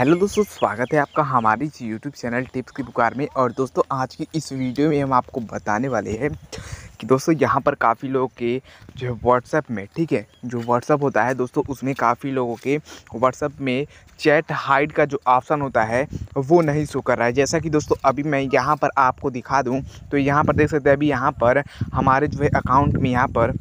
hello दोस्तों स्वागत है आपका हमारे यूट्यूब चैनल टिप्स की पुकार में और दोस्तों आज की इस वीडियो में हम आपको बताने वाले हैं कि दोस्तों यहाँ पर काफ़ी लोगों के जो है व्हाट्सएप में ठीक है जो व्हाट्सएप होता है दोस्तों उसमें काफ़ी लोगों के व्हाट्सएप में चैट हाइड का जो ऑप्शन होता है वो नहीं शो कर रहा है जैसा कि दोस्तों अभी मैं यहाँ पर आपको दिखा दूँ तो यहाँ पर देख सकते हैं अभी यहाँ पर हमारे जो है अकाउंट में यहाँ पर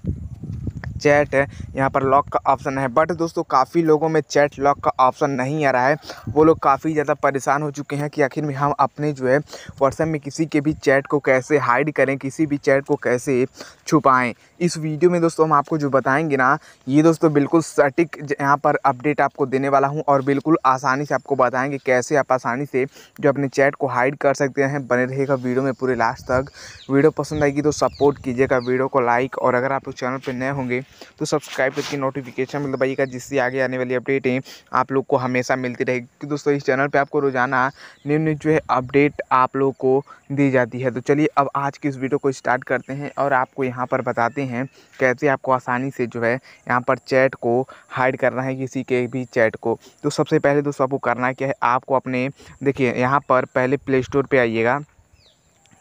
चैट है यहाँ पर लॉक का ऑप्शन है बट दोस्तों काफ़ी लोगों में चैट लॉक का ऑप्शन नहीं आ रहा है वो लोग काफ़ी ज़्यादा परेशान हो चुके हैं कि आखिर में हम अपने जो है व्हाट्सएप में किसी के भी चैट को कैसे हाइड करें किसी भी चैट को कैसे छुपाएँ इस वीडियो में दोस्तों हम आपको जो बताएंगे ना ये दोस्तों बिल्कुल सटीक यहाँ पर अपडेट आपको देने वाला हूँ और बिल्कुल आसानी से आपको बताएंगे कैसे आप आसानी से जो अपने चैट को हाइड कर सकते हैं बने रहेगा वीडियो में पूरे लास्ट तक वीडियो पसंद आएगी तो सपोर्ट कीजिएगा वीडियो को लाइक और अगर आप लोग चैनल पर नए होंगे तो सब्सक्राइब करके नोटिफिकेशन मतलब दबाइएगा जिससे आगे आने वाली अपडेटें आप लोग को हमेशा मिलती रहेगी दोस्तों इस चैनल पर आपको रोज़ाना न्यू न्यू जो है अपडेट आप लोग को दी जाती है तो चलिए अब आज की इस वीडियो को स्टार्ट करते हैं और आपको यहाँ पर बताते हैं कैसे आपको आसानी से जो है यहाँ पर चैट को हाइड करना है किसी के भी चैट को तो सबसे पहले दोस्तों आपको करना क्या है आपको अपने देखिए यहाँ पर पहले प्ले स्टोर पर आइएगा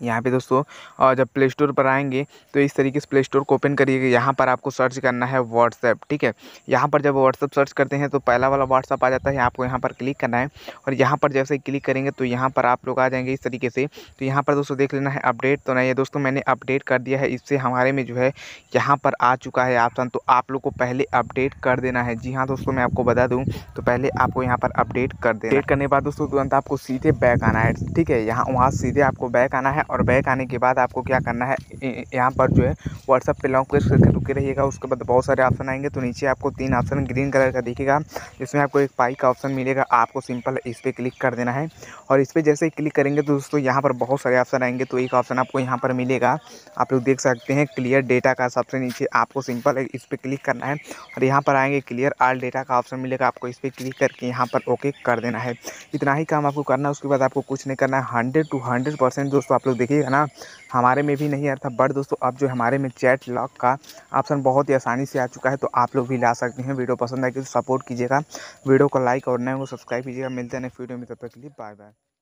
यहाँ पे दोस्तों और जब प्ले स्टोर पर आएंगे तो इस तरीके से प्ले स्टोर को ओपन करिएगा यहाँ पर आपको सर्च करना है व्हाट्सएप ठीक है यहाँ पर जब व्हाट्सअप सर्च करते हैं तो पहला वाला व्हाट्सअप आ जाता है आपको यहाँ पर क्लिक करना है और यहाँ पर जैसे क्लिक करेंगे तो यहाँ पर आप लोग आ जाएंगे इस तरीके से तो यहाँ पर दोस्तों देख लेना है अपडेट तो नहीं है दोस्तों मैंने अपडेट कर दिया है इससे हमारे में जो है यहाँ पर आ चुका है ऑप्शन तो आप लोग को पहले अपडेट कर देना है जी हाँ दोस्तों मैं आपको बता दूँ तो पहले आपको यहाँ पर अपडेट कर देना अपडेट करने के बाद दोस्तों तुरंत आपको सीधे बैक आना है ठीक है यहाँ वहाँ सीधे आपको बैक आना है और बैक आने के बाद आपको क्या करना है यहाँ पर जो है व्हाट्सअप पे लॉन्ग प्रेस करके रुके रहिएगा उसके बाद बहुत सारे ऑप्शन आएंगे तो नीचे आपको तीन ऑप्शन ग्रीन कलर का दिखेगा जिसमें आपको एक पाई का ऑप्शन मिलेगा आपको सिंपल इस पर क्लिक कर देना है और इस पर जैसे क्लिक करेंगे तो दोस्तों यहाँ पर बहुत सारे ऑप्शन आएंगे तो एक ऑप्शन आपको यहाँ पर मिलेगा आप लोग देख सकते हैं क्लियर डेटा का सबसे नीचे आपको सिंपल इस पर क्लिक करना है और यहाँ पर आएंगे क्लियर आल डेटा का ऑप्शन मिलेगा आपको इस पर क्लिक करके यहाँ पर ओके कर देना है इतना ही काम आपको करना है उसके बाद आपको कुछ नहीं करना है हंड्रेड टू हंड्रेड परसेंट दोस्तों आप लोग लोग देखिएगा ना हमारे में भी नहीं आ था बट दोस्तों अब जो हमारे में चैट लॉक का ऑप्शन बहुत ही आसानी से आ चुका है तो आप लोग भी ला सकते हैं वीडियो पसंद आएगी तो सपोर्ट कीजिएगा वीडियो को लाइक और नए को तो सब्सक्राइब कीजिएगा मिलते हैं नेक्स्ट वीडियो में तब तक के लिए बाय बाय